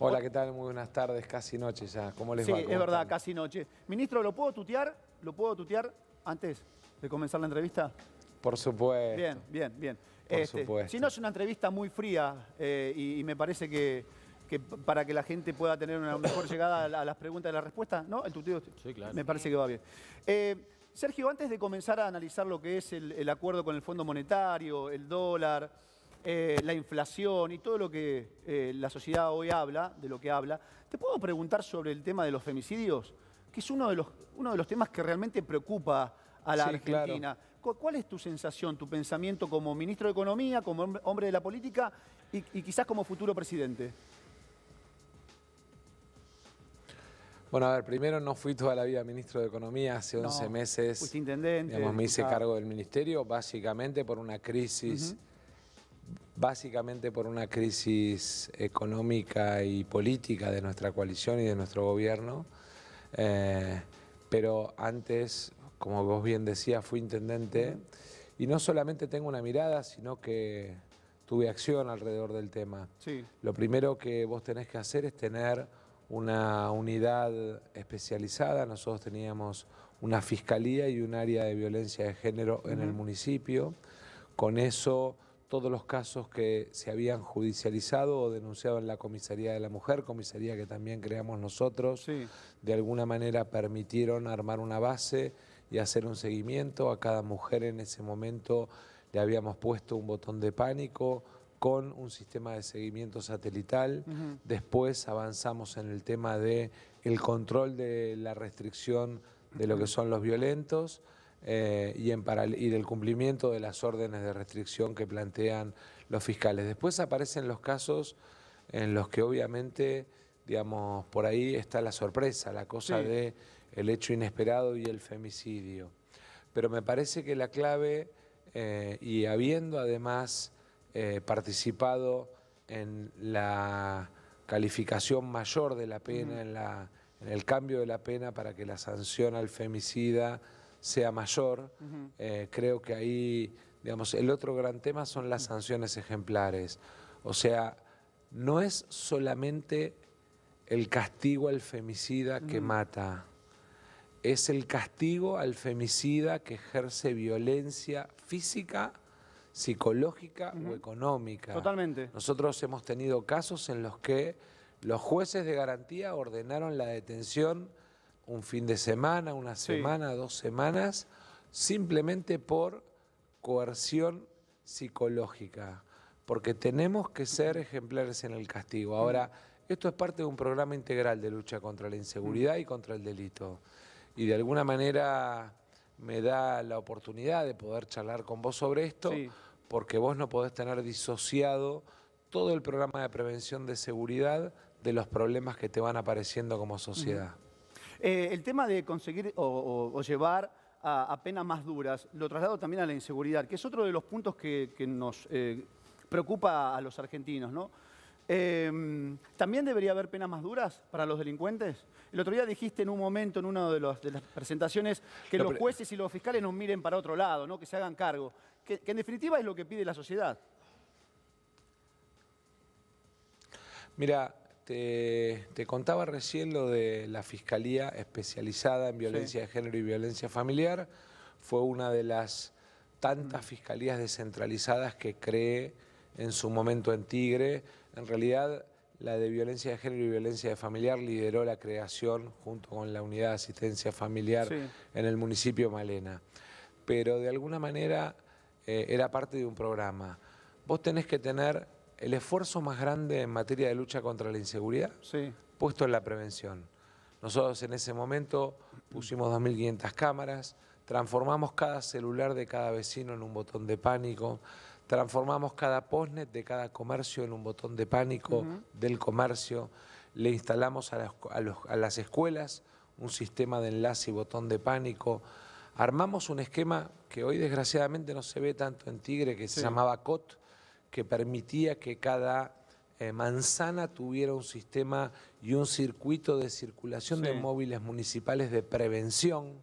Hola, ¿qué tal? Muy buenas tardes, casi noche ya. ¿Cómo les va? Sí, es verdad, casi noche. Ministro, ¿lo puedo tutear? ¿Lo puedo tutear antes de comenzar la entrevista? Por supuesto. Bien, bien, bien. Por este, supuesto. Si no, es una entrevista muy fría eh, y, me parece que, para que la gente pueda tener una mejor llegada a, las preguntas y las respuestas, ¿no? El tuteo. Sí, claro. Me parece que va bien. Eh, Sergio, antes de comenzar a analizar lo que es el acuerdo con el Fondo Monetario, el dólar eh, la inflación y todo lo que eh, la sociedad hoy habla, de lo que habla, ¿te puedo preguntar sobre el tema de los femicidios? Que es uno de los, uno de los temas que realmente preocupa a la Argentina. ¿Cuál es tu sensación, tu pensamiento como ministro de Economía, como hombre de la política y, quizás como futuro presidente? Bueno, a ver, primero no fui toda la vida ministro de Economía, hace 11 meses. intendente. me hice cargo del ministerio, básicamente por una crisis básicamente por una crisis económica y política de nuestra coalición y de nuestro gobierno. Eh, pero antes, como vos bien decías, fui intendente y no solamente tengo una mirada, sino que tuve acción alrededor del tema. Sí. Lo primero que vos tenés que hacer es tener una unidad especializada. Nosotros teníamos una fiscalía y un área de violencia de género en el municipio. Con eso todos los casos que se habían judicializado o denunciado en la comisaría de la mujer, comisaría que también creamos nosotros, de alguna manera permitieron armar una base y hacer un seguimiento. A cada mujer en ese momento le habíamos puesto un botón de pánico con un sistema de seguimiento satelital. Después avanzamos en el tema de el control de la restricción de lo que son los violentos eh, y, del cumplimiento de las órdenes de restricción que plantean los fiscales. Después aparecen los casos en los que obviamente, digamos, por ahí está la sorpresa, la cosa del de el hecho inesperado y el femicidio. Pero me parece que la clave, eh, y habiendo además eh, participado en la calificación mayor de la pena, en el cambio de la pena para que la sanción al femicida sea mayor. Eh, creo que ahí, digamos, el otro gran tema son las sanciones ejemplares. O sea, no es solamente el castigo al femicida que mata, es el castigo al femicida que ejerce violencia física, psicológica o económica. Totalmente. Nosotros hemos tenido casos en los que los jueces de garantía ordenaron la detención un fin de semana, una semana, dos semanas, simplemente por coerción psicológica, porque tenemos que ser ejemplares en el castigo. Ahora, esto es parte de un programa integral de lucha contra la inseguridad y contra el delito. Y de alguna manera me da la oportunidad de poder charlar con vos sobre esto, porque vos no podés tener disociado todo el programa de prevención de seguridad de los problemas que te van apareciendo como sociedad. Eh, el tema de conseguir o, llevar a, penas más duras, lo traslado también a la inseguridad, que es otro de los puntos que, nos eh, preocupa a los argentinos, em, ¿También debería haber penas más duras para los delincuentes? El otro día dijiste en un momento, en una de, las presentaciones, que los jueces y los fiscales nos miren para otro lado, ¿no? que se hagan cargo, que, que en definitiva es lo que pide la sociedad. Mira, te, contaba recién lo de la Fiscalía especializada en violencia de género y violencia familiar. Fue una de las tantas mm. fiscalías descentralizadas que cree en su momento en Tigre. En realidad, la de violencia de género y violencia de familiar lideró la creación junto con la unidad de asistencia familiar en el municipio Malena. Pero de alguna manera eh, era parte de un programa. Vos tenés que tener el esfuerzo más grande en materia de lucha contra la inseguridad puesto en la prevención. Nosotros en ese momento pusimos 2.500 cámaras, transformamos cada celular de cada vecino en un botón de pánico, transformamos cada postnet de cada comercio en un botón de pánico del comercio, le instalamos a las, escuelas un sistema de enlace y botón de pánico, armamos un esquema que hoy desgraciadamente no se ve tanto en Tigre, que se llamaba COT, que permitía que cada eh, manzana tuviera un sistema y un circuito de circulación de móviles municipales de prevención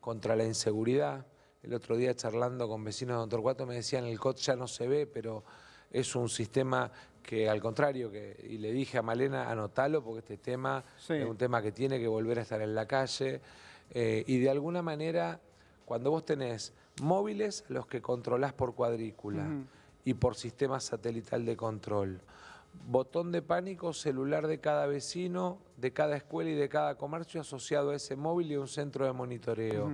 contra la inseguridad. El otro día charlando con vecinos de Don Torcuato me decían, el COT ya no se ve, pero es un sistema que al contrario, que, y le dije a Malena, anótalo, porque este tema es un tema que tiene que volver a estar en la calle. Eh, y de alguna manera, cuando vos tenés móviles, los que controlás por cuadrícula y por sistema satelital de control. Botón de pánico, celular de cada vecino, de cada escuela y de cada comercio asociado a ese móvil y un centro de monitoreo.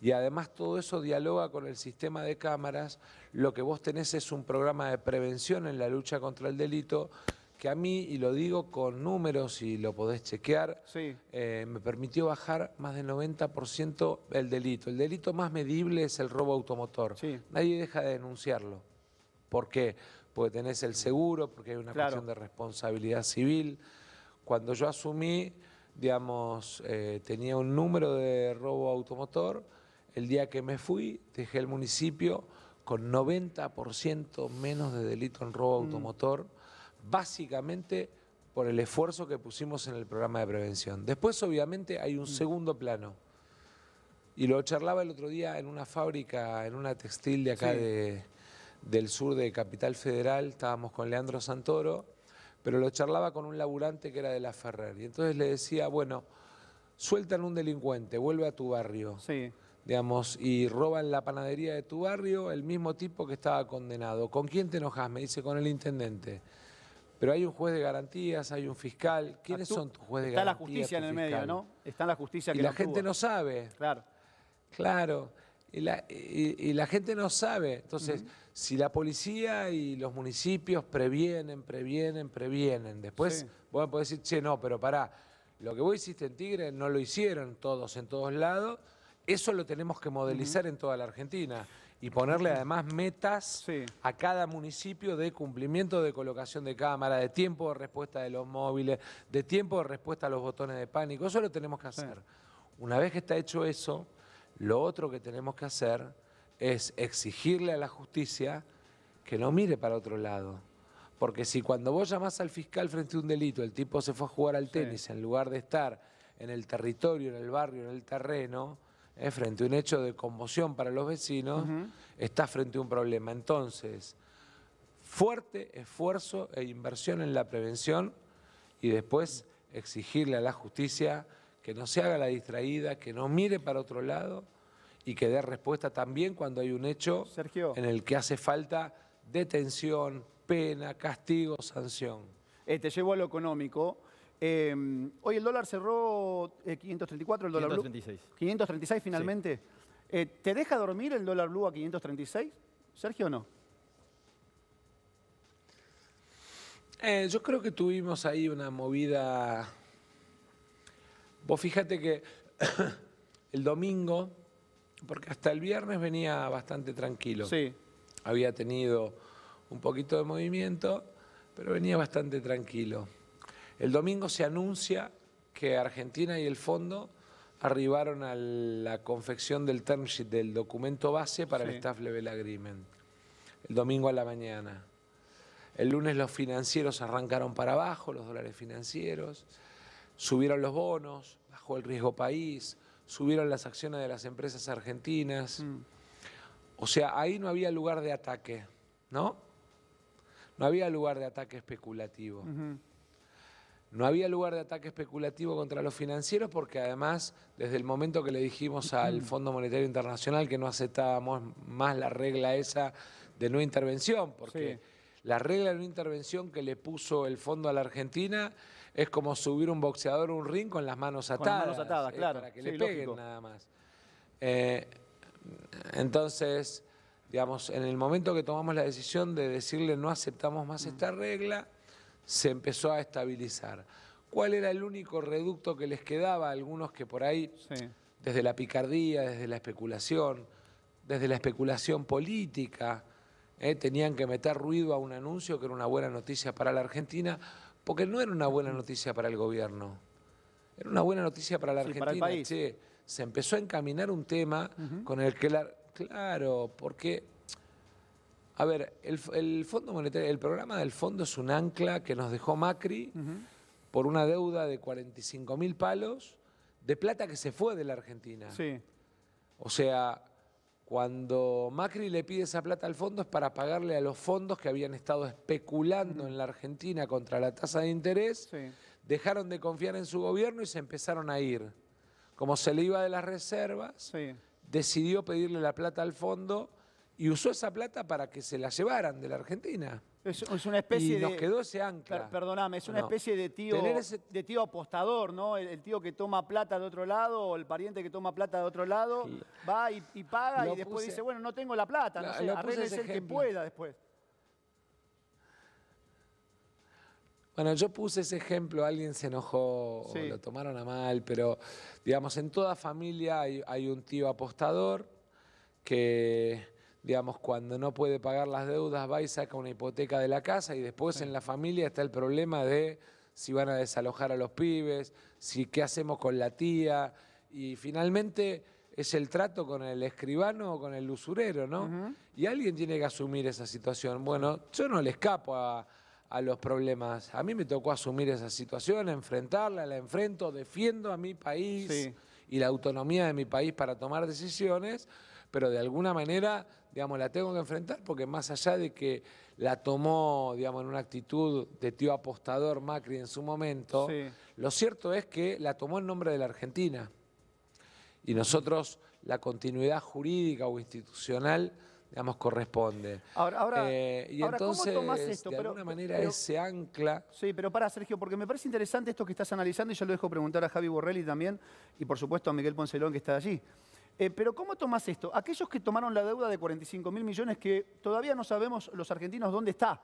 Y además todo eso dialoga con el sistema de cámaras. Lo que vos tenés es un programa de prevención en la lucha contra el delito que a mí, y lo digo con números y lo podés chequear, eh, me permitió bajar más del 90% el delito. El delito más medible es el robo automotor. Nadie deja de denunciarlo. ¿Por qué? Porque tenés el seguro, porque hay una cuestión de responsabilidad civil. Cuando yo asumí, digamos, eh, tenía un número de robo automotor. El día que me fui, dejé el municipio con 90% menos de delito en robo mm. automotor, básicamente por el esfuerzo que pusimos en el programa de prevención. Después, obviamente, hay un mm. segundo plano. Y lo charlaba el otro día en una fábrica, en una textil de acá de, del sur de Capital Federal, estábamos con Leandro Santoro, pero lo charlaba con un laburante que era de la Ferrer. Y entonces le decía, bueno, sueltan un delincuente, vuelve a tu barrio. Sí. Digamos, y roban la panadería de tu barrio, el mismo tipo que estaba condenado. ¿Con quién te enojas? Me dice, con el intendente. Pero hay un juez de garantías, hay un fiscal. Ah, ¿Quiénes son tus jueces de garantías? Está la justicia en el medio, ¿no? Está la justicia que Y la gente no sabe. Claro. Claro. Y la, gente no sabe. Entonces, si la policía y los municipios previenen, previenen, previenen, después sí. vos podés decir, che, no, pero pará, lo que vos hiciste en Tigre no lo hicieron todos en todos lados, eso lo tenemos que modelizar en toda la Argentina y ponerle además metas a cada municipio de cumplimiento de colocación de cámara, de tiempo de respuesta de los móviles, de tiempo de respuesta a los botones de pánico, eso lo tenemos que hacer. Una vez que está hecho eso, lo otro que tenemos que hacer es exigirle a la justicia que no mire para otro lado. Porque si cuando vos llamás al fiscal frente a un delito, el tipo se fue a jugar al tenis en lugar de estar en el territorio, en el barrio, en el terreno, eh, frente a un hecho de conmoción para los vecinos, está estás frente a un problema. Entonces, fuerte esfuerzo e inversión en la prevención y después exigirle a la justicia que no se haga la distraída, que no mire para otro lado y que dé respuesta también cuando hay un hecho en el que hace falta detención, pena, castigo, sanción. Eh, te llevo a lo económico. Eh, hoy el dólar cerró 534, eh, el dólar 536. blue. 536 finalmente. ¿Te deja dormir el dólar blue a 536, Sergio, o no? yo creo que tuvimos ahí una movida... Vos fíjate que el domingo porque hasta el viernes venía bastante tranquilo. Sí. Había tenido un poquito de movimiento, pero venía bastante tranquilo. El domingo se anuncia que Argentina y el fondo arribaron a la confección del del documento base para el staff level agreement. El domingo a la mañana. El lunes los financieros arrancaron para abajo, los dólares financieros. Subieron los bonos, bajó el riesgo país, subieron las acciones de las empresas argentinas. Mm. O sea, ahí no había lugar de ataque, ¿no? No había lugar de ataque especulativo. No había lugar de ataque especulativo contra los financieros porque además desde el momento que le dijimos al mm. Fondo Monetario Internacional que no aceptábamos más la regla esa de no intervención, porque la regla de no intervención que le puso el fondo a la Argentina es como subir un boxeador a un ring con las manos atadas. Con las manos atadas, claro. Para que le peguen nada más. Eh, entonces, digamos, en el momento que tomamos la decisión de decirle no aceptamos más mm. esta regla, se empezó a estabilizar. ¿Cuál era el único reducto que les quedaba a algunos que por ahí, desde la picardía, desde la especulación, desde la especulación política, eh, tenían que meter ruido a un anuncio que era una buena noticia para la Argentina? porque no era una buena noticia para el gobierno, era una buena noticia para la Argentina. Para el país. se empezó a encaminar un tema con el que la... Claro, porque... A ver, el, Fondo Monetario, el programa del fondo es un ancla que nos dejó Macri por una deuda de 45 mil palos de plata que se fue de la Argentina. Sí. O sea, cuando Macri le pide esa plata al fondo es para pagarle a los fondos que habían estado especulando en la Argentina contra la tasa de interés, dejaron de confiar en su gobierno y se empezaron a ir. Como se le iba de las reservas, decidió pedirle la plata al fondo y usó esa plata para que se la llevaran de la Argentina. Es, una especie de, quedó ese ancla. perdóname, es una especie de tío, de tío apostador, ¿no? El, tío que toma plata de otro lado o el pariente que toma plata de otro lado va y, paga y después dice, bueno, no tengo la plata, no sé, el que pueda después. Bueno, yo puse ese ejemplo, alguien se enojó, o lo tomaron a mal, pero digamos, en toda familia hay un tío apostador que digamos, cuando no puede pagar las deudas va y saca una hipoteca de la casa y después en la familia está el problema de si van a desalojar a los pibes, si qué hacemos con la tía y finalmente es el trato con el escribano o con el usurero, ¿no? Y alguien tiene que asumir esa situación. Bueno, yo no le escapo a, los problemas. A mí me tocó asumir esa situación, enfrentarla, la enfrento, defiendo a mi país y la autonomía de mi país para tomar decisiones pero de alguna manera, digamos, la tengo que enfrentar porque más allá de que la tomó, digamos, en una actitud de tío apostador Macri en su momento, lo cierto es que la tomó en nombre de la Argentina. Y nosotros la continuidad jurídica o institucional digamos, corresponde. Ahora, eh, entonces, ¿cómo esto? de alguna manera, ese ancla... Sí, pero para, Sergio, porque me parece interesante esto que estás analizando y yo lo dejo preguntar a Javi Borrelli también y, por supuesto, a Miguel Poncelón, que está allí. Eh, pero ¿cómo tomas esto? Aquellos que tomaron la deuda de 45 mil millones que todavía no sabemos los argentinos dónde está,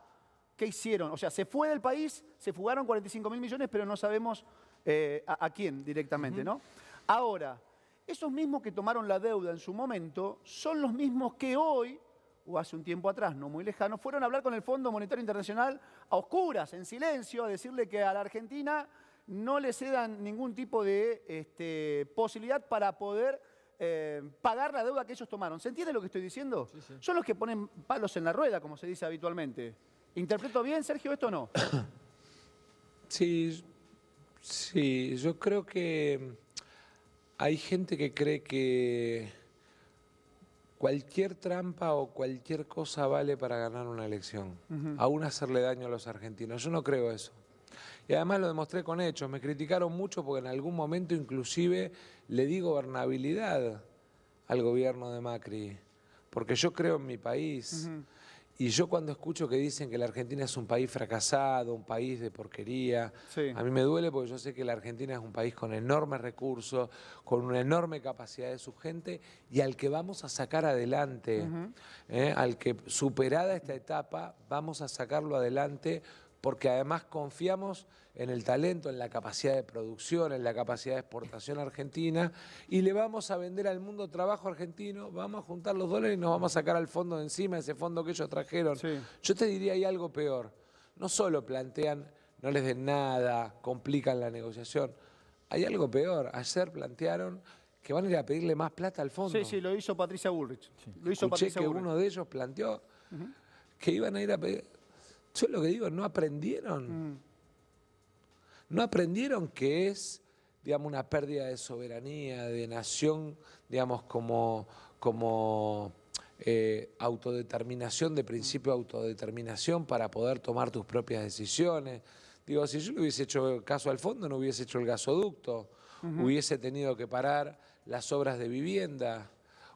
qué hicieron. O sea, se fue del país, se fugaron 45 mil millones, pero no sabemos eh, a, quién directamente, ¿no? Ahora, esos mismos que tomaron la deuda en su momento son los mismos que hoy o hace un tiempo atrás, no muy lejano, fueron a hablar con el Fondo Monetario Internacional a oscuras, en silencio, a decirle que a la Argentina no le cedan ningún tipo de este, posibilidad para poder eh, pagar la deuda que ellos tomaron. ¿Se entiende lo que estoy diciendo? Son los que ponen palos en la rueda, como se dice habitualmente. ¿Interpreto bien, Sergio, esto o no? Sí, sí, yo creo que hay gente que cree que cualquier trampa o cualquier cosa vale para ganar una elección, aún hacerle daño a los argentinos. Yo no creo eso. Y además lo demostré con hechos. Me criticaron mucho porque en algún momento inclusive le di gobernabilidad al gobierno de Macri. Porque yo creo en mi país. Y yo cuando escucho que dicen que la Argentina es un país fracasado, un país de porquería, a mí me duele porque yo sé que la Argentina es un país con enormes recursos, con una enorme capacidad de su gente y al que vamos a sacar adelante, ¿eh? al que superada esta etapa vamos a sacarlo adelante porque además confiamos en el talento, en la capacidad de producción, en la capacidad de exportación argentina, y le vamos a vender al mundo trabajo argentino, vamos a juntar los dólares y nos vamos a sacar al fondo de encima, ese fondo que ellos trajeron. Yo te diría, hay algo peor. No solo plantean, no les den nada, complican la negociación. Hay algo peor. Ayer plantearon que van a ir a pedirle más plata al fondo. Sí, sí, lo hizo Patricia Bullrich. Lo hizo Escuché Patricia que uno de ellos planteó que iban a ir a pedir yo lo que digo, no aprendieron. Mm. No aprendieron que es, digamos, una pérdida de soberanía, de nación, digamos, como, como eh, autodeterminación, de principio autodeterminación para poder tomar tus propias decisiones. Digo, si yo le hubiese hecho caso al fondo, no hubiese hecho el gasoducto, hubiese tenido que parar las obras de vivienda,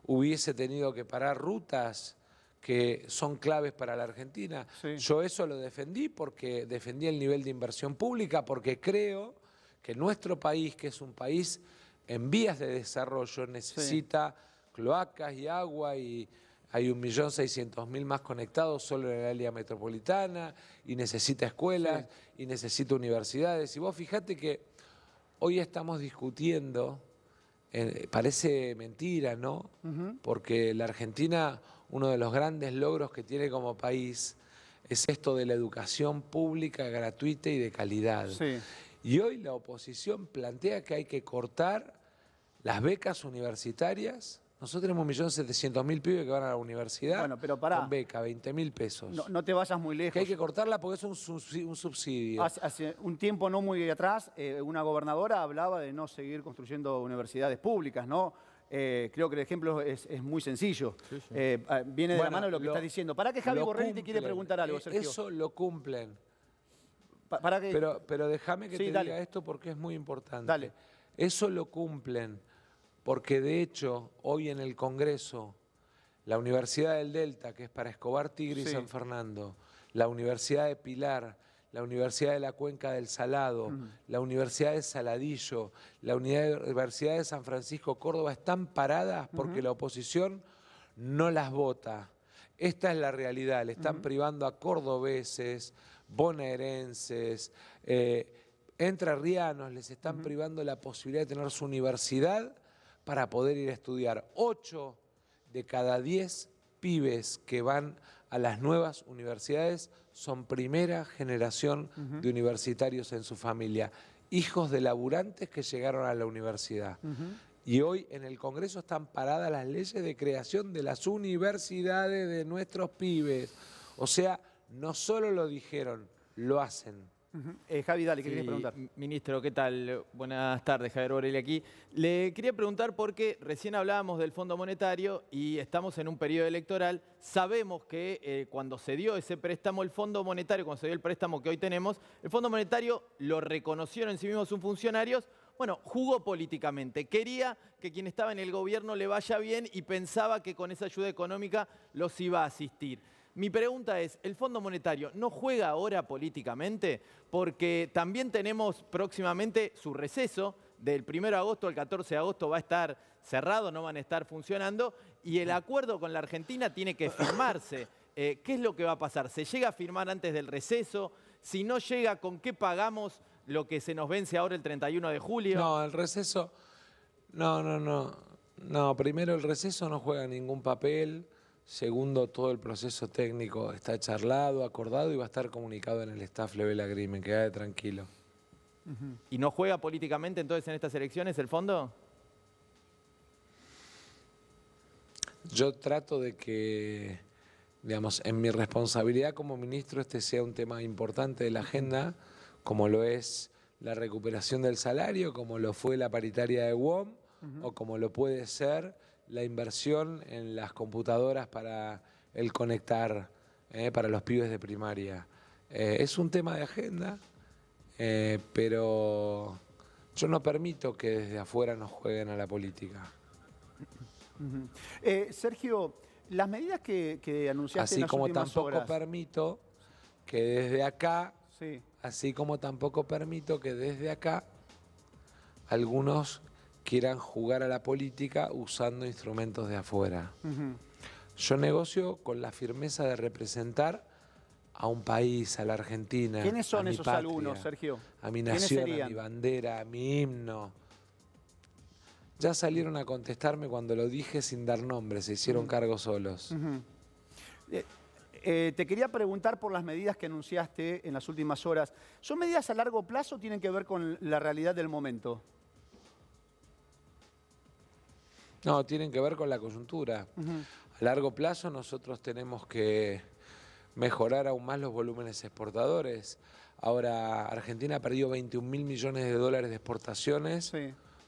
hubiese tenido que parar rutas, que son claves para la Argentina. Yo eso lo defendí porque defendí el nivel de inversión pública, porque creo que nuestro país, que es un país en vías de desarrollo, necesita cloacas y agua y hay 1.600.000 más conectados solo en el área metropolitana y necesita escuelas y necesita universidades. Y vos fíjate que hoy estamos discutiendo, eh, parece mentira, ¿no? Porque la Argentina uno de los grandes logros que tiene como país es esto de la educación pública gratuita y de calidad. Y hoy la oposición plantea que hay que cortar las becas universitarias. Nosotros tenemos 1.700.000 pibes que van a la universidad con beca, 20.000 pesos. No, te vayas muy lejos. Que hay que cortarla porque es un, subsidio. Hace, un tiempo no muy atrás, eh, una gobernadora hablaba de no seguir construyendo universidades públicas, ¿no? Eh, creo que el ejemplo es, muy sencillo. Eh, ah, viene de la mano lo que está estás diciendo. ¿Para qué Javi Borrelli te quiere preguntar algo, e Eso lo cumplen. Pero, déjame que te diga esto porque es muy importante. Eso lo cumplen porque de hecho hoy en el Congreso la Universidad del Delta, que es para Escobar Tigre y San Fernando, la Universidad de Pilar, la Universidad de la Cuenca del Salado, la Universidad de Saladillo, la Universidad de San Francisco Córdoba están paradas porque la oposición no las vota. Esta es la realidad, le están privando a cordobeses, bonaerenses, eh, entrerrianos, les están privando la posibilidad de tener su universidad para poder ir a estudiar. Ocho de cada diez pibes que van a las nuevas universidades son primera generación de universitarios en su familia, hijos de laburantes que llegaron a la universidad. Y hoy en el Congreso están paradas las leyes de creación de las universidades de nuestros pibes. O sea, no solo lo dijeron, lo hacen. Eh, Javi, dale, ¿qué preguntar? Ministro, ¿qué tal? Buenas tardes, Javier Borelli aquí. Le quería preguntar porque recién hablábamos del Fondo Monetario y estamos en un periodo electoral. Sabemos que eh, cuando se dio ese préstamo, el Fondo Monetario, cuando se dio el préstamo que hoy tenemos, el Fondo Monetario lo reconocieron en sí mismos sus funcionarios, bueno, jugó políticamente. Quería que quien estaba en el gobierno le vaya bien y pensaba que con esa ayuda económica los iba a asistir. Mi pregunta es, ¿el Fondo Monetario no juega ahora políticamente? Porque también tenemos próximamente su receso, del 1 de agosto al 14 de agosto va a estar cerrado, no van a estar funcionando, y el acuerdo con la Argentina tiene que firmarse. Eh, ¿Qué es lo que va a pasar? ¿Se llega a firmar antes del receso? Si no llega, ¿con qué pagamos lo que se nos vence ahora el 31 de julio? No, el receso... No, no, no. No, primero el receso no juega ningún papel. Segundo, todo el proceso técnico está charlado, acordado y va a estar comunicado en el staff Level Agreement, Quédate tranquilo. ¿Y no juega políticamente entonces en estas elecciones el fondo? Yo trato de que, digamos, en mi responsabilidad como ministro este sea un tema importante de la agenda, como lo es la recuperación del salario, como lo fue la paritaria de WOM, o como lo puede ser la inversión en las computadoras para el conectar, eh, para los pibes de primaria. Eh, es un tema de agenda, eh, pero yo no permito que desde afuera nos jueguen a la política. Sergio, las medidas que, que anunciaste Así como tampoco permito que desde acá, sí. así como tampoco permito que desde acá algunos quieran jugar a la política usando instrumentos de afuera. Yo negocio con la firmeza de representar a un país, a la Argentina. ¿Quiénes son esos alumnos, Sergio? A mi nación, a mi bandera, a mi himno. Ya salieron a contestarme cuando lo dije sin dar nombre, se hicieron cargo solos. Eh, eh, te quería preguntar por las medidas que anunciaste en las últimas horas. ¿Son medidas a largo plazo o tienen que ver con la realidad del momento? No, tienen que ver con la coyuntura. A largo plazo nosotros tenemos que mejorar aún más los volúmenes exportadores. Ahora, Argentina ha perdido 21 mil millones de dólares de exportaciones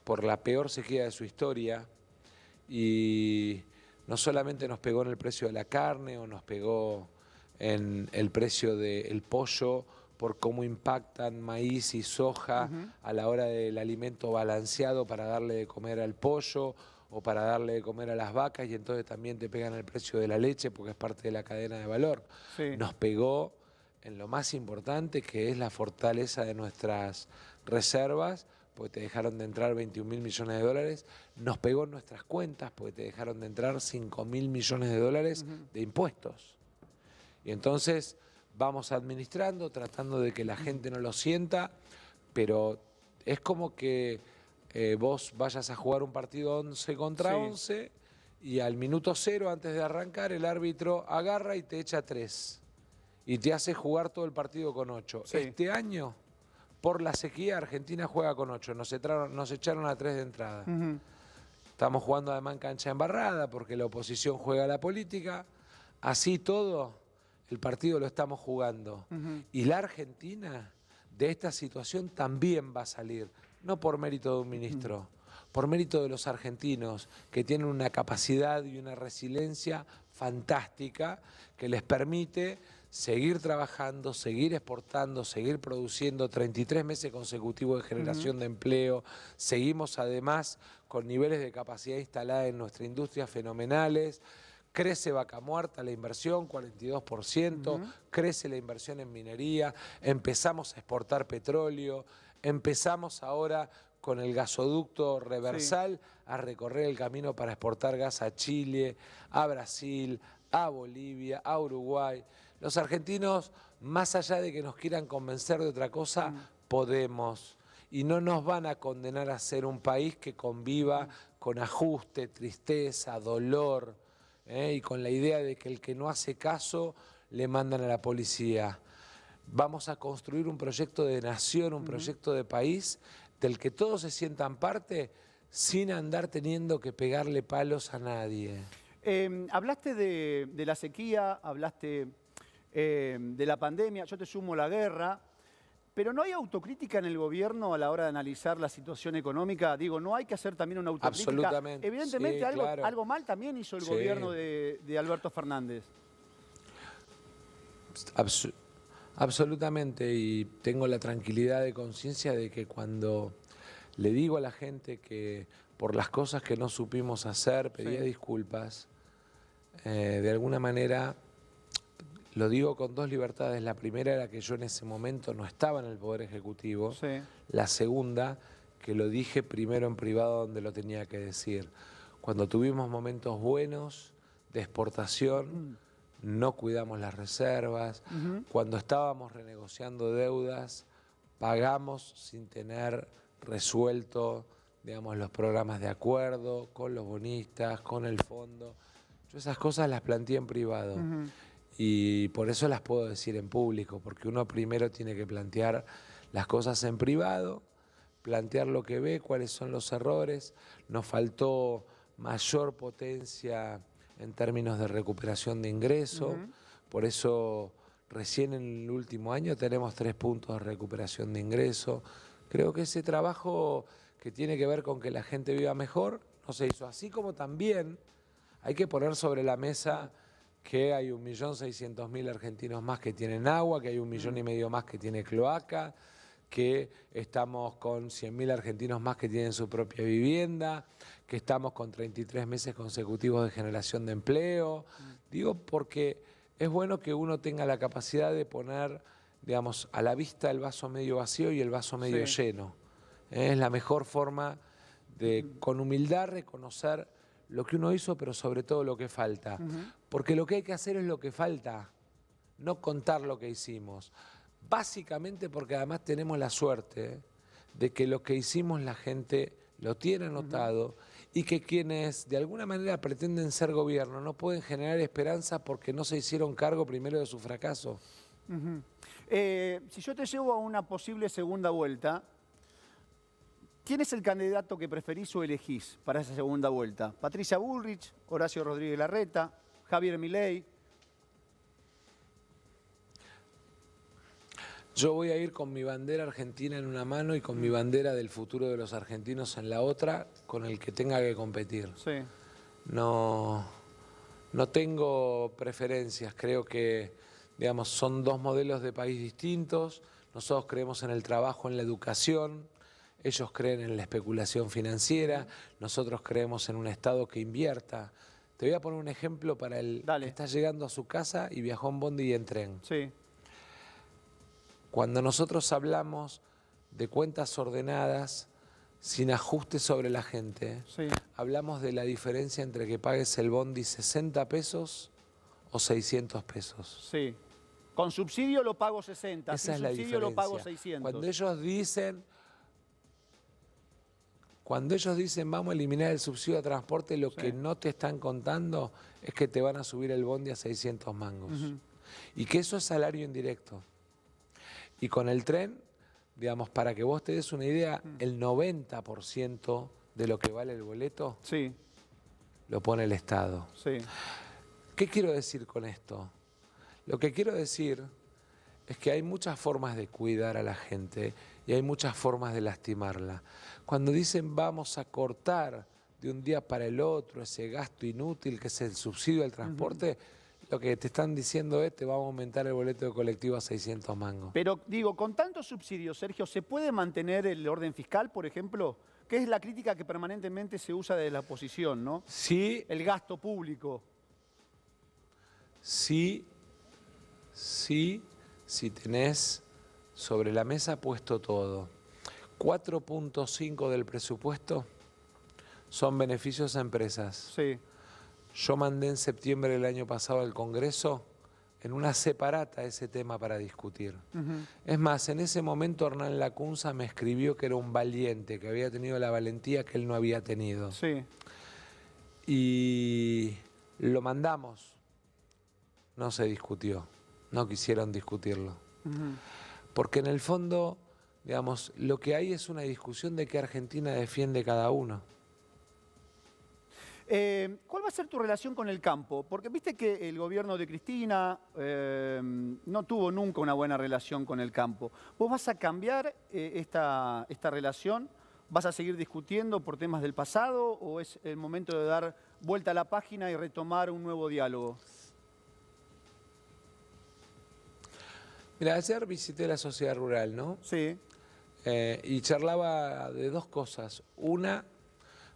por la peor sequía de su historia y no solamente nos pegó en el precio de la carne o nos pegó en el precio del pollo por cómo impactan maíz y soja a la hora del alimento balanceado para darle de comer al pollo o para darle de comer a las vacas y entonces también te pegan el precio de la leche porque es parte de la cadena de valor. Nos pegó en lo más importante que es la fortaleza de nuestras reservas, porque te dejaron de entrar 21 mil millones de dólares, nos pegó en nuestras cuentas, porque te dejaron de entrar 5 mil millones de dólares de impuestos. Y entonces vamos administrando, tratando de que la gente no lo sienta, pero es como que eh, vos vayas a jugar un partido 11 contra 11 y al minuto cero, antes de arrancar, el árbitro agarra y te echa 3 Y te hace jugar todo el partido con 8. Este año, por la sequía, Argentina juega con ocho. Nos, echaron a tres de entrada. Estamos jugando además en cancha embarrada porque la oposición juega la política. Así todo, el partido lo estamos jugando. Y la Argentina de esta situación también va a salir no por mérito de un ministro, por mérito de los argentinos, que tienen una capacidad y una resiliencia fantástica que les permite seguir trabajando, seguir exportando, seguir produciendo 33 meses consecutivos de generación de empleo. Seguimos además con niveles de capacidad instalada en nuestra industria fenomenales. Crece vaca muerta la inversión, 42%, crece la inversión en minería, empezamos a exportar petróleo, Empezamos ahora con el gasoducto reversal a recorrer el camino para exportar gas a Chile, a Brasil, a Bolivia, a Uruguay. Los argentinos, más allá de que nos quieran convencer de otra cosa, mm. podemos. Y no nos van a condenar a ser un país que conviva mm. con ajuste, tristeza, dolor, ¿eh? y con la idea de que el que no hace caso le mandan a la policía vamos a construir un proyecto de nación, un proyecto de país del que todos se sientan parte sin andar teniendo que pegarle palos a nadie. Em, hablaste de, la sequía, hablaste em, de la pandemia, yo te sumo la guerra, pero ¿no hay autocrítica en el gobierno a la hora de analizar la situación económica? Digo, ¿no hay que hacer también una autocrítica? Absolutamente. Evidentemente algo, mal también hizo el gobierno de, Alberto Fernández. Absolutamente. Absolutamente, y tengo la tranquilidad de conciencia de que cuando le digo a la gente que por las cosas que no supimos hacer pedía disculpas, eh, de alguna manera lo digo con dos libertades. La primera era que yo en ese momento no estaba en el Poder Ejecutivo. La segunda, que lo dije primero en privado donde lo tenía que decir. Cuando tuvimos momentos buenos de exportación, mm no cuidamos las reservas, cuando estábamos renegociando deudas, pagamos sin tener resuelto, digamos, los programas de acuerdo con los bonistas, con el fondo. Yo esas cosas las planteé en privado y por eso las puedo decir en público, porque uno primero tiene que plantear las cosas en privado, plantear lo que ve, cuáles son los errores. Nos faltó mayor potencia en términos de recuperación de ingreso. Por eso recién en el último año tenemos tres puntos de recuperación de ingreso. Creo que ese trabajo que tiene que ver con que la gente viva mejor no se hizo. Así como también hay que poner sobre la mesa que hay 1.600.000 argentinos más que tienen agua, que hay un millón y medio más que tiene cloaca, que estamos con 100.000 argentinos más que tienen su propia vivienda, que estamos con 33 meses consecutivos de generación de empleo. Digo porque es bueno que uno tenga la capacidad de poner, digamos, a la vista el vaso medio vacío y el vaso medio lleno. Eh, es la mejor forma de, con humildad, reconocer lo que uno hizo, pero sobre todo lo que falta. Porque lo que hay que hacer es lo que falta, no contar lo que hicimos básicamente porque además tenemos la suerte de que lo que hicimos la gente lo tiene anotado y que quienes de alguna manera pretenden ser gobierno no pueden generar esperanza porque no se hicieron cargo primero de su fracaso. Eh, si yo te llevo a una posible segunda vuelta, ¿quién es el candidato que preferís o elegís para esa segunda vuelta? ¿Patricia Bullrich, Horacio Rodríguez Larreta, Javier Milei, Yo voy a ir con mi bandera argentina en una mano y con mi bandera del futuro de los argentinos en la otra, con el que tenga que competir. Sí. No, no tengo preferencias, creo que digamos, son dos modelos de país distintos. Nosotros creemos en el trabajo, en la educación, ellos creen en la especulación financiera, nosotros creemos en un Estado que invierta. Te voy a poner un ejemplo para el Dale. que está llegando a su casa y viajó en bondi y en tren. Sí. Cuando nosotros hablamos de cuentas ordenadas, sin ajuste sobre la gente, hablamos de la diferencia entre que pagues el bondi 60 pesos o 600 pesos. Sí. Con subsidio lo pago 60, Esa es la subsidio lo pago 600. Cuando ellos dicen cuando ellos dicen vamos a eliminar el subsidio de transporte, lo que no te están contando es que te van a subir el bondi a 600 mangos. Y que eso es salario indirecto. Y con el tren, digamos, para que vos te des una idea, mm. el 90% de lo que vale el boleto sí. lo pone el Estado. Sí. ¿Qué quiero decir con esto? Lo que quiero decir es que hay muchas formas de cuidar a la gente y hay muchas formas de lastimarla. Cuando dicen vamos a cortar de un día para el otro ese gasto inútil que es el subsidio al transporte, lo que te están diciendo es, te vamos a aumentar el boleto de colectivo a 600 mangos. Pero digo, con tantos subsidios, Sergio, ¿se puede mantener el orden fiscal, por ejemplo? Que es la crítica que permanentemente se usa de la oposición, ¿no? Sí. El gasto público. Sí, sí, si tenés sobre la mesa puesto todo. 4.5 del presupuesto son beneficios a empresas. Sí. Yo mandé en septiembre del año pasado al Congreso en una separata ese tema para discutir. Es más, en ese momento Hernán Lacunza me escribió que era un valiente, que había tenido la valentía que él no había tenido. Sí. Y lo mandamos. No se discutió. No quisieron discutirlo. Porque en el fondo, digamos, lo que hay es una discusión de qué Argentina defiende cada uno. Eh, ¿Cuál va a ser tu relación con el campo? Porque viste que el gobierno de Cristina eh, no tuvo nunca una buena relación con el campo. ¿Vos vas a cambiar eh, esta, esta relación? ¿Vas a seguir discutiendo por temas del pasado o es el momento de dar vuelta a la página y retomar un nuevo diálogo? Mira, ayer visité la sociedad rural, ¿no? Sí. y charlaba de dos cosas. Una,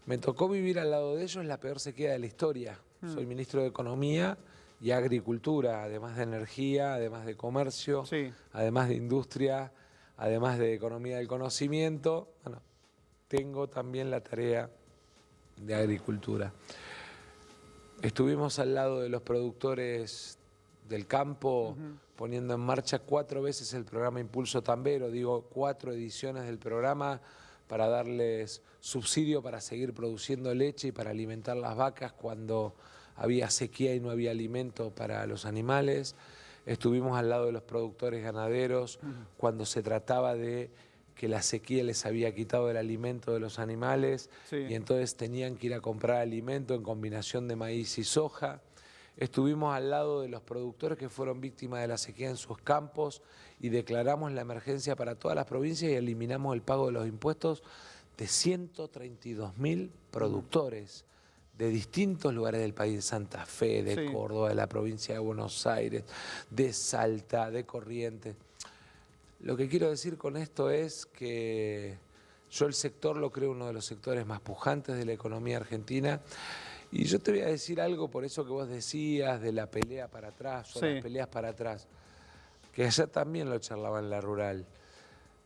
me tocó vivir al lado de ellos la peor sequía de la historia. Hmm. Soy ministro de Economía y Agricultura, además de energía, además de comercio, además de industria, además de economía del conocimiento. Bueno, tengo también la tarea de agricultura. Estuvimos al lado de los productores del campo, poniendo en marcha cuatro veces el programa Impulso Tambero, digo, cuatro ediciones del programa para darles subsidio para seguir produciendo leche y para alimentar las vacas cuando había sequía y no había alimento para los animales. Estuvimos al lado de los productores ganaderos cuando se trataba de que la sequía les había quitado el alimento de los animales y entonces tenían que ir a comprar alimento en combinación de maíz y soja. Estuvimos al lado de los productores que fueron víctimas de la sequía en sus campos y declaramos la emergencia para todas las provincias y eliminamos el pago de los impuestos de 132 mil productores de distintos lugares del país, de Santa Fe, de Córdoba, de la provincia de Buenos Aires, de Salta, de Corrientes. Lo que quiero decir con esto es que yo el sector lo creo uno de los sectores más pujantes de la economía argentina. Y yo te voy a decir algo por eso que vos decías de la pelea para atrás o las peleas para atrás, que ayer también lo charlaba en la rural.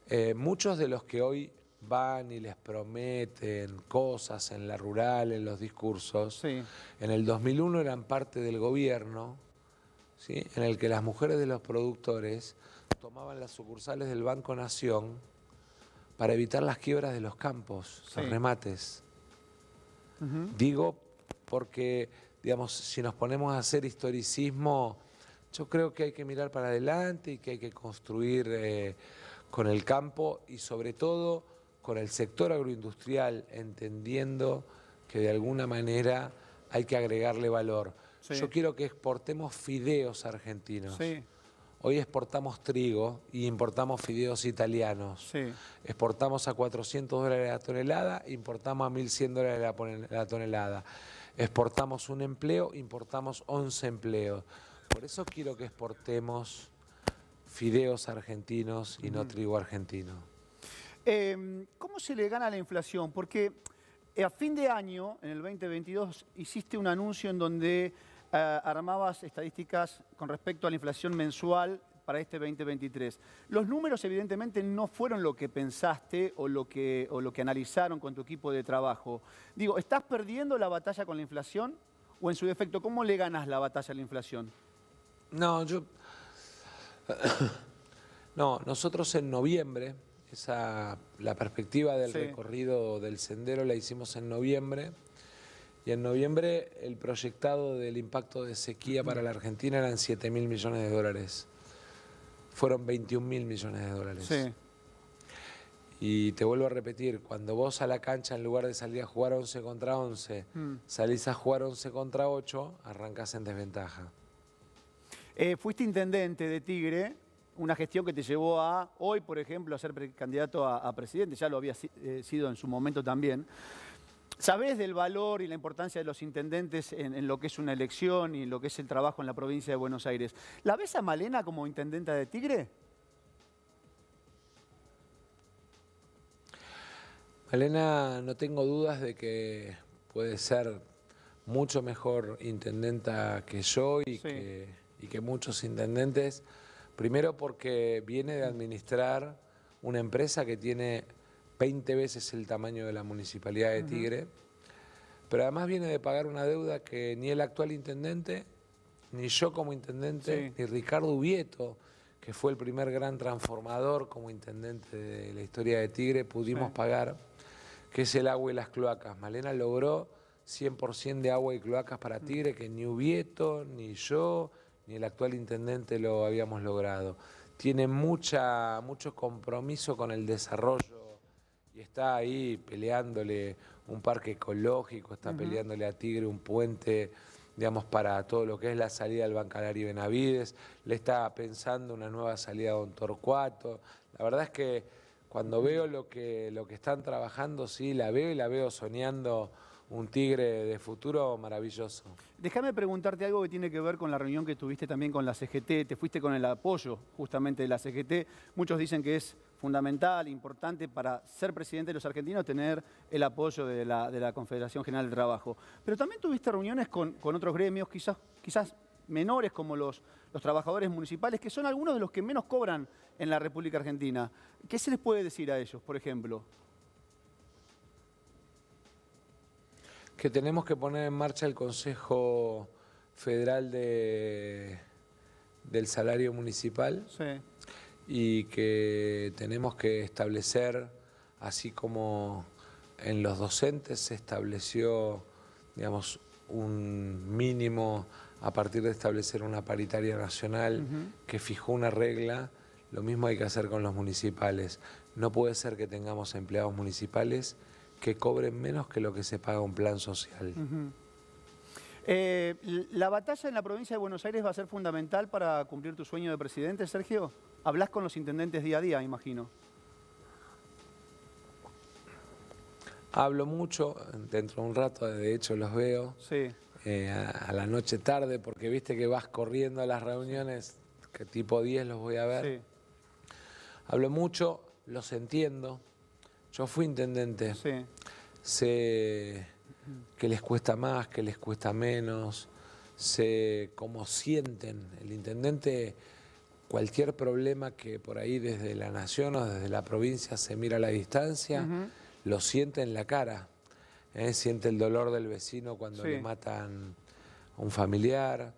Eh, muchos de los que hoy van y les prometen cosas en la rural, en los discursos, en el 2001 eran parte del gobierno, en el que las mujeres de los productores tomaban las sucursales del Banco Nación para evitar las quiebras de los campos, los remates. Digo, Digo, porque, digamos, si nos ponemos a hacer historicismo, yo creo que hay que mirar para adelante y que hay que construir eh, con el campo y sobre todo con el sector agroindustrial, entendiendo que de alguna manera hay que agregarle valor. Yo quiero que exportemos fideos argentinos. Hoy exportamos trigo y importamos fideos italianos. Exportamos a 400 dólares la tonelada, importamos a 1.100 dólares la tonelada. Exportamos un empleo, importamos 11 empleos. Por eso quiero que exportemos fideos argentinos y no trigo argentino. Em, ¿Cómo se le gana la inflación? Porque eh, a fin de año, en el 2022, hiciste un anuncio en donde eh, armabas estadísticas con respecto a la inflación mensual para este 2023. Los números evidentemente no fueron lo que pensaste o lo que, o lo que analizaron con tu equipo de trabajo. Digo, ¿estás perdiendo la batalla con la inflación? O en su defecto, ¿cómo le ganas la batalla a la inflación? No, yo... no, nosotros en noviembre, esa, la perspectiva del recorrido del sendero la hicimos en noviembre. Y en noviembre el proyectado del impacto de sequía para la Argentina eran 7 mil millones de dólares fueron 21 mil millones de dólares. Sí. Y te vuelvo a repetir, cuando vos a la cancha, en lugar de salir a jugar 11 contra 11, mm. salís a jugar 11 contra 8, arrancás en desventaja. Eh, fuiste intendente de Tigre, una gestión que te llevó a hoy, por ejemplo, a ser candidato a, presidente, ya lo había eh, sido en su momento también. Sabés del valor y la importancia de los intendentes en, lo que es una elección y en lo que es el trabajo en la provincia de Buenos Aires. ¿La ves a Malena como intendenta de Tigre? Malena, no tengo dudas de que puede ser mucho mejor intendenta que yo y, y que muchos intendentes. Primero porque viene de administrar una empresa que tiene 20 veces el tamaño de la municipalidad de Tigre, pero además viene de pagar una deuda que ni el actual intendente, ni yo como intendente, ni Ricardo Ubieto, que fue el primer gran transformador como intendente de la historia de Tigre, pudimos pagar, que es el agua y las cloacas. Malena logró 100% de agua y cloacas para mm. Tigre, que ni Ubieto, ni yo, ni el actual intendente lo habíamos logrado. Tiene mucha, mucho compromiso con el desarrollo y está ahí peleándole un parque ecológico, está peleándole a Tigre un puente, digamos, para todo lo que es la salida del Bancalari Benavides, le está pensando una nueva salida a Don Torcuato. La verdad es que cuando veo lo que, lo que están trabajando, sí, la veo y la veo soñando un tigre de futuro maravilloso. Déjame preguntarte algo que tiene que ver con la reunión que tuviste también con la CGT. Te fuiste con el apoyo justamente de la CGT. Muchos dicen que es fundamental, importante para ser presidente de los argentinos, tener el apoyo de la, de la Confederación General del Trabajo. Pero también tuviste reuniones con, otros gremios, quizás, quizás menores como los, los, trabajadores municipales, que son algunos de los que menos cobran en la República Argentina. ¿Qué se les puede decir a ellos, por ejemplo? Que tenemos que poner en marcha el Consejo Federal de, del Salario Municipal. Sí y que tenemos que establecer, así como en los docentes se estableció, digamos, un mínimo a partir de establecer una paritaria nacional que fijó una regla, lo mismo hay que hacer con los municipales. No puede ser que tengamos empleados municipales que cobren menos que lo que se paga un plan social. Eh, ¿La batalla en la provincia de Buenos Aires va a ser fundamental para cumplir tu sueño de presidente, Sergio? Hablas con los intendentes día a día, imagino. Hablo mucho, dentro de un rato de hecho los veo. Sí. Eh, a, la noche tarde, porque viste que vas corriendo a las reuniones, que tipo 10 los voy a ver. Sí. Hablo mucho, los entiendo. Yo fui intendente. Sí. Sé que les cuesta más, que les cuesta menos. Sé cómo sienten. El intendente cualquier problema que por ahí desde la nación o desde la provincia se mira a la distancia, lo siente en la cara. ¿eh? Siente el dolor del vecino cuando le matan a un familiar,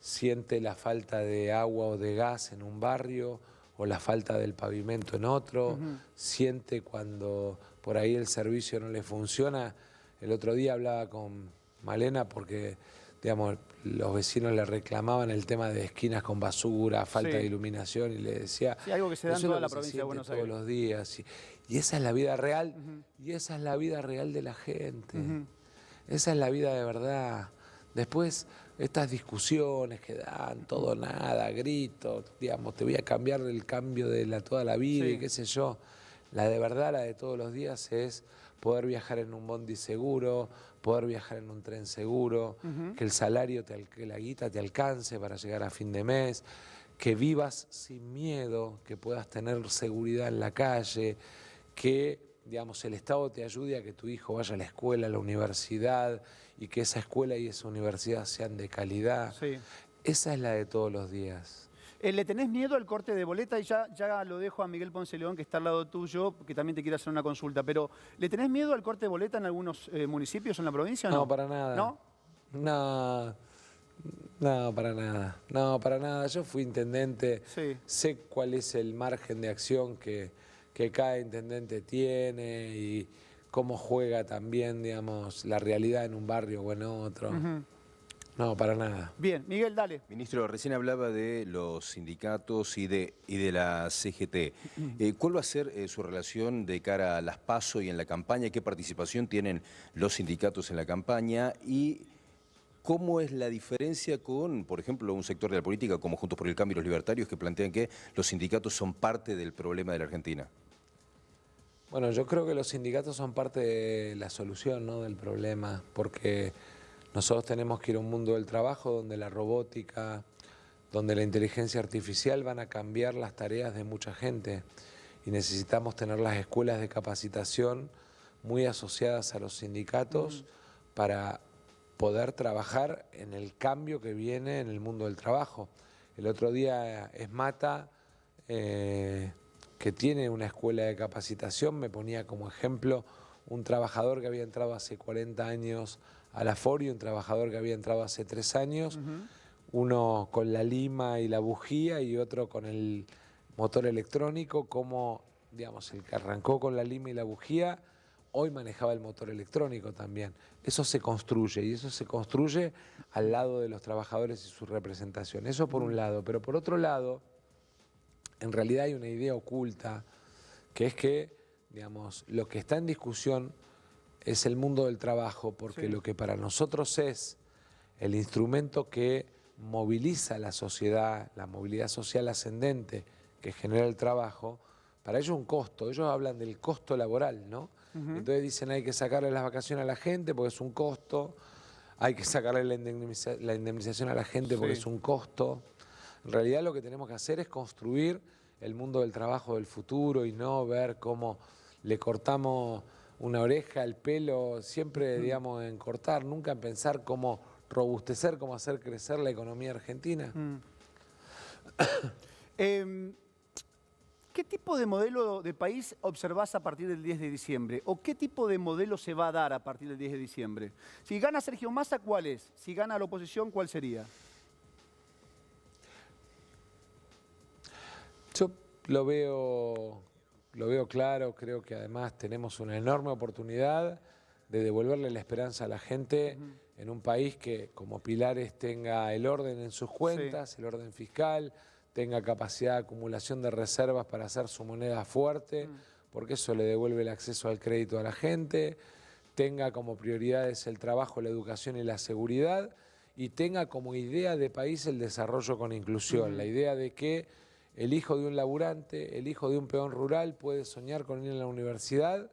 siente la falta de agua o de gas en un barrio o la falta del pavimento en otro, siente cuando por ahí el servicio no le funciona. El otro día hablaba con Malena porque, digamos, los vecinos le reclamaban el tema de esquinas con basura, falta de iluminación, y le decía... Sí, algo que se da en toda la provincia de Buenos Aires. Todos los días, y, esa es la vida real, y esa es la vida real de la gente. Esa es la vida de verdad. Después, estas discusiones que dan, todo nada, gritos, digamos, te voy a cambiar el cambio de la, toda la vida y qué sé yo. La de verdad, la de todos los días es poder viajar en un bondi seguro, poder viajar en un tren seguro, que el salario, que la guita te alcance para llegar a fin de mes, que vivas sin miedo, que puedas tener seguridad en la calle, que digamos, el Estado te ayude a que tu hijo vaya a la escuela, a la universidad, y que esa escuela y esa universidad sean de calidad. Esa es la de todos los días. Eh, ¿Le tenés miedo al corte de boleta? Y ya, ya lo dejo a Miguel Ponce León, que está al lado tuyo, que también te quiere hacer una consulta. Pero, ¿le tenés miedo al corte de boleta en algunos eh, municipios en la provincia no? para nada. ¿No? No, para nada. No, para nada. Yo fui intendente. Sí. Sé cuál es el margen de acción que, cada intendente tiene y cómo juega también, digamos, la realidad en un barrio o en otro. No, para nada. Bien, Miguel, dale. Ministro, recién hablaba de los sindicatos y de, y de la CGT. Mm. Eh, ¿Cuál va a ser eh, su relación de cara a las PASO y en la campaña? ¿Qué participación tienen los sindicatos en la campaña? Y ¿Cómo es la diferencia con, por ejemplo, un sector de la política como Juntos por el Cambio y los Libertarios que plantean que los sindicatos son parte del problema de la Argentina? Bueno, yo creo que los sindicatos son parte de la solución, ¿no? Del problema, porque nosotros tenemos que ir a un mundo del trabajo donde la robótica, donde la inteligencia artificial van a cambiar las tareas de mucha gente y necesitamos tener las escuelas de capacitación muy asociadas a los sindicatos para poder trabajar en el cambio que viene en el mundo del trabajo. El otro día es Mata, eh, que tiene una escuela de capacitación, me ponía como ejemplo un trabajador que había entrado hace 40 años la Aforio, un trabajador que había entrado hace tres años, uno con la lima y la bujía y otro con el motor electrónico, como, digamos, el que arrancó con la lima y la bujía, hoy manejaba el motor electrónico también. Eso se construye y eso se construye al lado de los trabajadores y su representación. Eso por un lado, pero por otro lado, en realidad hay una idea oculta, que es que, digamos, lo que está en discusión es el mundo del trabajo, porque lo que para nosotros es el instrumento que moviliza la sociedad, la movilidad social ascendente que genera el trabajo, para ellos un costo, ellos hablan del costo laboral, ¿no? Entonces dicen hay que sacarle las vacaciones a la gente porque es un costo, hay que sacarle la, indemnización a la gente porque es un costo. En realidad lo que tenemos que hacer es construir el mundo del trabajo del futuro y no ver cómo le cortamos una oreja, el pelo, siempre, digamos, en cortar, nunca en pensar cómo robustecer, cómo hacer crecer la economía argentina. Mm. Em, ¿Qué tipo de modelo de país observás a partir del 10 de diciembre? ¿O qué tipo de modelo se va a dar a partir del 10 de diciembre? Si gana Sergio Massa, ¿cuál es? Si gana la oposición, ¿cuál sería? Yo lo veo lo veo claro, creo que además tenemos una enorme oportunidad de devolverle la esperanza a la gente en un país que como pilares tenga el orden en sus cuentas, el orden fiscal, tenga capacidad de acumulación de reservas para hacer su moneda fuerte, porque eso le devuelve el acceso al crédito a la gente, tenga como prioridades el trabajo, la educación y la seguridad, y tenga como idea de país el desarrollo con inclusión, la idea de que el hijo de un laburante, el hijo de un peón rural puede soñar con ir a la universidad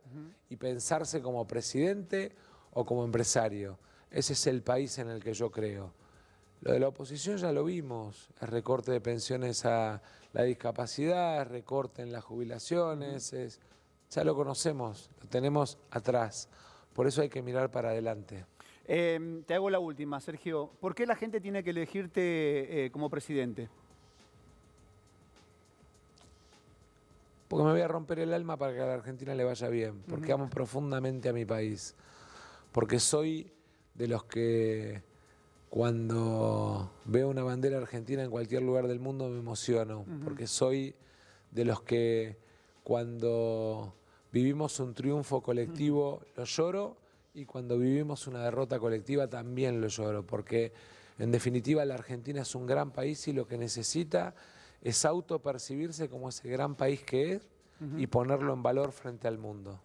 y pensarse como presidente o como empresario. Ese es el país en el que yo creo. Lo de la oposición ya lo vimos, El recorte de pensiones a la discapacidad, recorte en las jubilaciones, ya lo conocemos, lo tenemos atrás. Por eso hay que mirar para adelante. Em, te hago la última, Sergio. ¿Por qué la gente tiene que elegirte eh, como presidente? porque me voy a romper el alma para que a la Argentina le vaya bien, porque amo profundamente a mi país, porque soy de los que cuando veo una bandera argentina en cualquier lugar del mundo me emociono, porque soy de los que cuando vivimos un triunfo colectivo lo lloro y cuando vivimos una derrota colectiva también lo lloro, porque en definitiva la Argentina es un gran país y lo que necesita es autopercibirse como ese gran país que es y ponerlo en valor frente al mundo.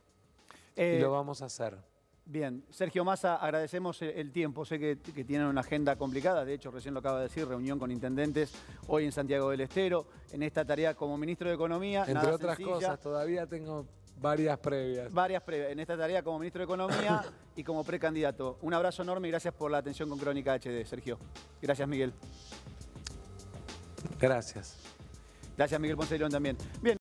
y eh, lo vamos a hacer. Bien, Sergio Massa, agradecemos e-, el tiempo. Sé que, tienen una agenda complicada, de hecho, recién lo acaba de decir, reunión con intendentes hoy en Santiago del Estero, en esta tarea como ministro de Economía. Entre otras cosas, todavía tengo varias previas. Varias previas, en esta tarea como ministro de Economía y como precandidato. Un abrazo enorme y gracias por la atención con Crónica HD, Sergio. Gracias, Miguel. Gracias. Gracias, Miguel Ponce también.